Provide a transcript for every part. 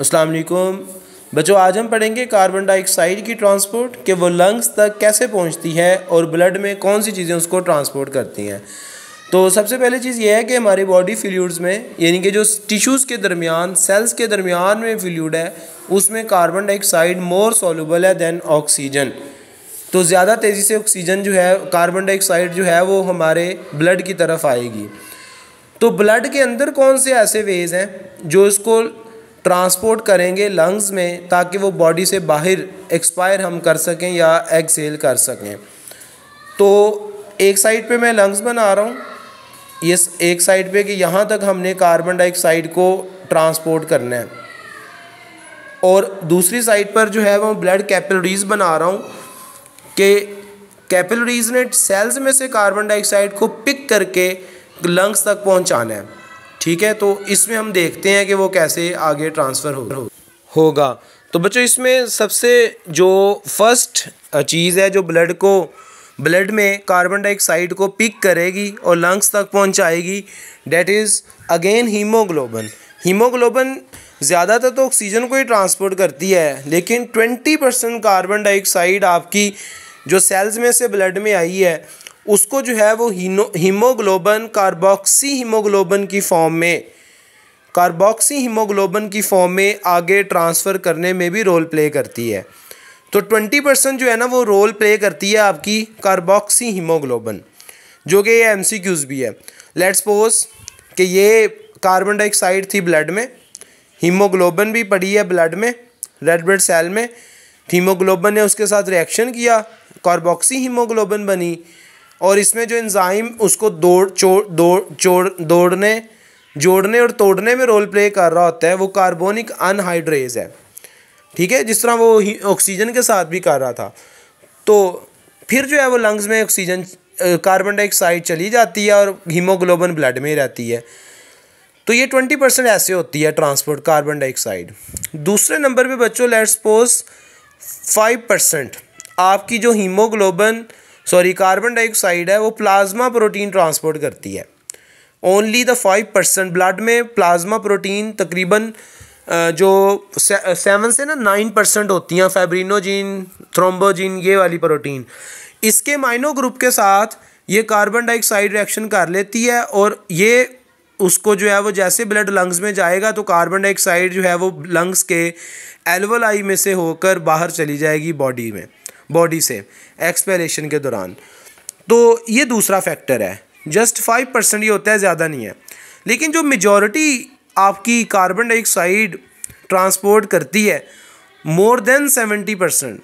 अस्सलाम वालेकुम बच्चों आज हम पढ़ेंगे कार्बन डाइऑक्साइड की ट्रांसपोर्ट कि वो लंग्स तक कैसे पहुंचती है और ब्लड में कौन सी चीज़ें उसको ट्रांसपोर्ट करती हैं तो सबसे पहले चीज़ यह है कि हमारे बॉडी फिल्यूड्स में यानी कि जो टिश्यूज़ के दरमियान सेल्स के दरमियान में फिल्यूड है उसमें कार्बन डाइऑक्साइड मोर सोलूबल है दैन ऑक्सीजन तो ज़्यादा तेज़ी से ऑक्सीजन जो है कार्बन डाइऑक्साइड जो है वो हमारे ब्लड की तरफ आएगी तो ब्लड के अंदर कौन से ऐसे वेज हैं जो इसको ट्रांसपोर्ट करेंगे लंग्स में ताकि वो बॉडी से बाहर एक्सपायर हम कर सकें या एक्सेल कर सकें तो एक साइड पे मैं लंग्स बना रहा हूँ ये एक साइड पे कि यहाँ तक हमने कार्बन डाइऑक्साइड को ट्रांसपोर्ट करना है और दूसरी साइड पर जो है वो ब्लड कैपिलरीज बना रहा हूँ कि कैपिलरीज ने सेल्स में से कार्बन डाइऑक्साइड को पिक करके लंग्स तक पहुँचाना है ठीक है तो इसमें हम देखते हैं कि वो कैसे आगे ट्रांसफ़र हो होगा तो बच्चों इसमें सबसे जो फर्स्ट चीज़ है जो ब्लड को ब्लड में कार्बन डाइऑक्साइड को पिक करेगी और लंग्स तक पहुंचाएगी that is again haemoglobin haemoglobin ज़्यादातर तो ऑक्सीजन को ही ट्रांसपोर्ट करती है लेकिन ट्वेंटी परसेंट कार्बन डाइऑक्साइड आपकी जो सेल्स में से ब्लड में आई है उसको जो है वो हीमोग्लोबन कार्बोक्सी हीमोग्लोबन की फॉर्म में कार्बोक्सी हीमोग्लोबन की फॉर्म में आगे ट्रांसफ़र करने में भी रोल प्ले करती है तो ट्वेंटी परसेंट जो है ना वो रोल प्ले करती है आपकी कार्बोक्सी हीमोग्लोबन जो कि ये एम भी है लेट्स सपोज कि ये कार्बन डाइऑक्साइड थी ब्लड में हीमोग्लोबन भी पड़ी है ब्लड में रेड ब्लड सेल में हीमोग्लोबन ने उसके साथ रिएक्शन किया कार्बोक्सी हीमोग्लोबन बनी और इसमें जो इंजाइम उसको दौड़ चोड़ दौड़ चोड़ दौड़ने जोड़ने और तोड़ने में रोल प्ले कर रहा होता है वो कार्बोनिक अनहाइड्रेज है ठीक है जिस तरह वो ऑक्सीजन के साथ भी कर रहा था तो फिर जो है वो लंग्स में ऑक्सीजन कार्बन डाइऑक्साइड चली जाती है और हीमोग्लोबिन ब्लड में रहती है तो ये ट्वेंटी परसेंट ऐसे होती है ट्रांसपोर्ट कार्बन डाइऑक्साइड दूसरे नंबर पे बच्चों लेट्स सपोज फाइव परसेंट आपकी जो हीमोग्लोबिन सॉरी कार्बन डाइऑक्साइड है वो प्लाज्मा प्रोटीन ट्रांसपोर्ट करती है only the five percent blood में प्लाज्मा प्रोटीन तकरीबन जो सेवन से ना नाइन परसेंट होती हैं फैब्रीनोजिन थ्रोम्बोजिन ये वाली प्रोटीन इसके माइनो ग्रुप के साथ ये कार्बन डाइऑक्साइड रिएक्शन कर लेती है और ये उसको जो है वो जैसे ब्लड लंग्स में जाएगा तो कार्बन डाइऑक्साइड जो है वो लंग्स के एल्वोलाई में से होकर बाहर चली जाएगी बॉडी में बॉडी से एक्सपेलेशन के दौरान तो ये दूसरा फैक्टर है जस्ट फाइव परसेंट ये होता है ज़्यादा नहीं है लेकिन जो मेजॉरिटी आपकी कार्बन डाइऑक्साइड ट्रांसपोर्ट करती है more than seventy percent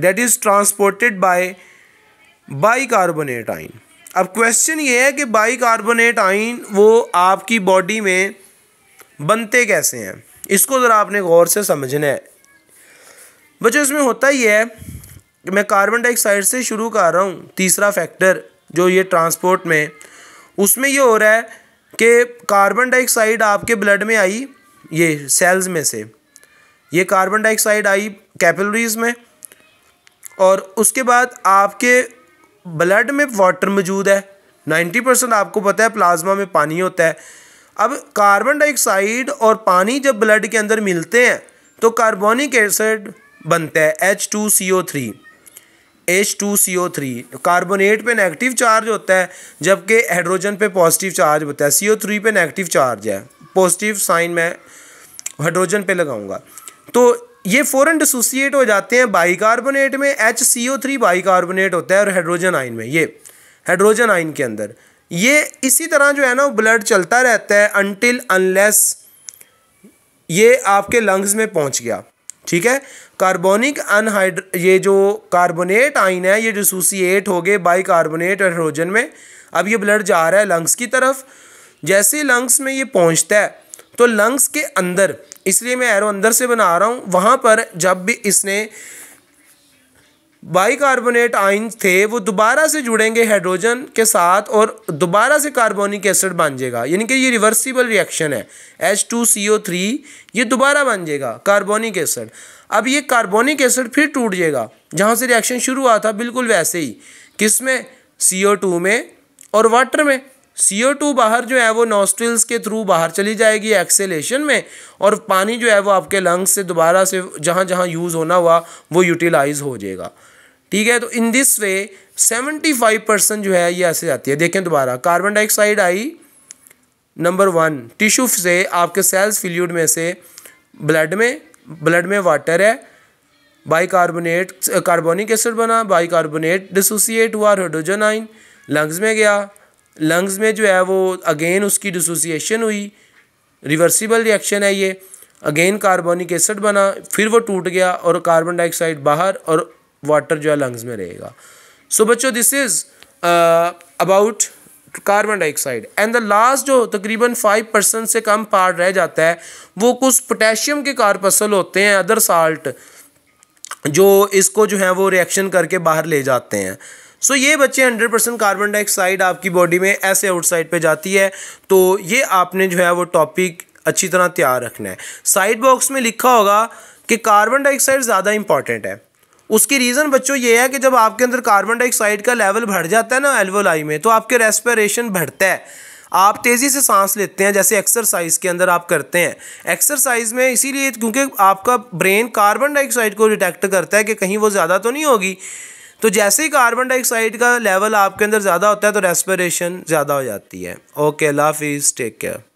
that is transported by bicarbonate ion अब क्वेश्चन ये है कि बाई कार्बोनेट आइन वो आपकी बॉडी में बनते कैसे हैं इसको ज़रा आपने गौर से समझना है बच्चों इसमें होता ही है मैं कार्बन डाइऑक्साइड से शुरू कर रहा हूँ तीसरा फैक्टर जो ये ट्रांसपोर्ट में उसमें ये हो रहा है कि कार्बन डाइऑक्साइड आपके ब्लड में आई ये सेल्स में से ये कार्बन डाइऑक्साइड आई कैपिलरीज में और उसके बाद आपके ब्लड में वाटर मौजूद है नाइन्टी परसेंट आपको पता है प्लाज्मा में पानी होता है अब कार्बन डाइऑक्साइड और पानी जब ब्लड के अंदर मिलते हैं तो कार्बोनिक एसिड बनता है H two C O three H two C O three carbonate पे नेगेटिव चार्ज होता है जबकि हाइड्रोजन पे पॉजिटिव चार्ज होता है सी ओ थ्री पे नेगेटिव चार्ज है पॉजिटिव साइन मैं हाइड्रोजन पे लगाऊंगा तो ये फ़ौरन डिसोसिएट हो जाते हैं कार्बोनेट में H C O three carbonate होता है और हाइड्रोजन आइन में ये हाइड्रोजन आइन के अंदर ये इसी तरह जो है ना ब्लड चलता रहता है अनटिल अनलेस ये आपके लंग्स में पहुंच गया ठीक है कार्बोनिक अनहाइड्र ये जो कार्बोनेट आइन है ये डिसोसिएट हो गए बाई कार्बोनेट हाइड्रोजन में अब ये ब्लड जा रहा है लंग्स की तरफ जैसे लंग्स में ये पहुंचता है तो लंग्स के अंदर इसलिए मैं एरो अंदर से बना रहा हूँ वहाँ पर जब भी इसने बाईकार्बोनेट आइंस थे वो दोबारा से जुड़ेंगे हाइड्रोजन के साथ और दोबारा से कार्बोनिक एसिड बन जाएगा यानी कि ये रिवर्सिबल रिएक्शन है H two C O three ये दोबारा बन जाएगा कार्बोनिक एसिड अब ये कार्बोनिक एसिड फिर टूट जाएगा जहाँ से रिएक्शन शुरू हुआ था बिल्कुल वैसे ही किस में सी ओ टू में और वाटर में सी ओ टू बाहर जो है वो नॉस्ट्रिल्स के थ्रू बाहर चली जाएगी एक्सेलेशन में और पानी जो है वो आपके लंग्स से दोबारा से जहाँ जहाँ यूज़ होना हुआ वो यूटिलाइज हो जाएगा ठीक है तो in this way seventy five percent जो है ये ऐसे जाती है देखें दोबारा कार्बन डाइऑक्साइड आई नंबर वन टिश्यू से आपके सेल्स फिल्यूड में से ब्लड में ब्लड में वाटर है बाइकार्बोनेट कार्बोनिक एसिड बना बाइकार्बोनेट डिसोसिएट हुआ हाइड्रोजन आइन लंग्स में गया लंग्स में जो है वो अगेन उसकी डिसोसिएशन हुई रिवर्सिबल रिएक्शन है ये अगेन कार्बोनिक एसिड बना फिर वो टूट गया और कार्बन डाइऑक्साइड बाहर और वाटर जो है लंग्स में रहेगा सो बच्चों this is about carbon dioxide and the last जो तकरीबन फाइव परसेंट से कम पार्ट रह जाता है वो कुछ पोटेशियम के कार्पसल होते हैं अदर साल्ट जो इसको जो है वो रिएक्शन करके बाहर ले जाते हैं सो so, ये बच्चे 100 परसेंट कार्बन डाइऑक्साइड आपकी बॉडी में ऐसे आउटसाइड पे जाती है तो ये आपने जो है वो टॉपिक अच्छी तरह तैयार रखना है साइड बॉक्स में लिखा होगा कि कार्बन डाइऑक्साइड ज़्यादा इंपॉर्टेंट है उसकी रीज़न बच्चों ये है कि जब आपके अंदर कार्बन डाइऑक्साइड का लेवल बढ़ जाता है ना एल्वोलाई में तो आपके रेस्पिरेशन बढ़ता है आप तेज़ी से सांस लेते हैं जैसे एक्सरसाइज के अंदर आप करते हैं एक्सरसाइज में इसीलिए क्योंकि आपका ब्रेन कार्बन डाइऑक्साइड को डिटेक्ट करता है कि कहीं वो ज़्यादा तो नहीं होगी तो जैसे ही कार्बन डाइऑक्साइड का लेवल आपके अंदर ज़्यादा होता है तो रेस्पिरेशन ज़्यादा हो जाती है ओके अल्लाह हाफिज़ टेक केयर